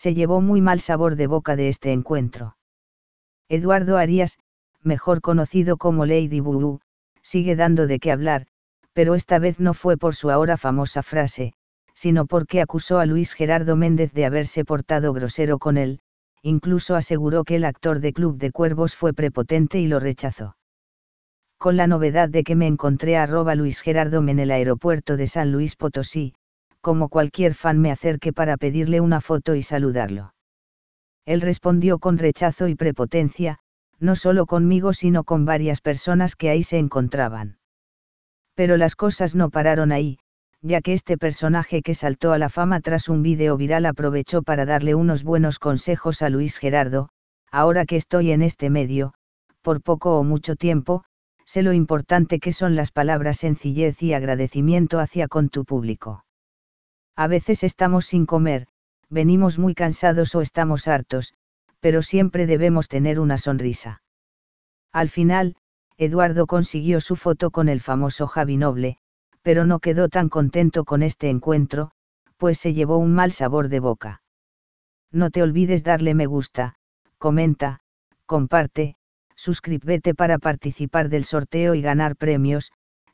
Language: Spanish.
se llevó muy mal sabor de boca de este encuentro. Eduardo Arias, mejor conocido como Lady Boo, sigue dando de qué hablar, pero esta vez no fue por su ahora famosa frase, sino porque acusó a Luis Gerardo Méndez de haberse portado grosero con él, incluso aseguró que el actor de Club de Cuervos fue prepotente y lo rechazó. Con la novedad de que me encontré a arroba Luis Gerardo en el aeropuerto de San Luis Potosí, como cualquier fan me acerque para pedirle una foto y saludarlo. Él respondió con rechazo y prepotencia, no solo conmigo sino con varias personas que ahí se encontraban. Pero las cosas no pararon ahí, ya que este personaje que saltó a la fama tras un vídeo viral aprovechó para darle unos buenos consejos a Luis Gerardo, ahora que estoy en este medio, por poco o mucho tiempo, sé lo importante que son las palabras sencillez y agradecimiento hacia con tu público. A veces estamos sin comer, venimos muy cansados o estamos hartos, pero siempre debemos tener una sonrisa. Al final, Eduardo consiguió su foto con el famoso Javi Noble, pero no quedó tan contento con este encuentro, pues se llevó un mal sabor de boca. No te olvides darle me gusta, comenta, comparte, suscríbete para participar del sorteo y ganar premios,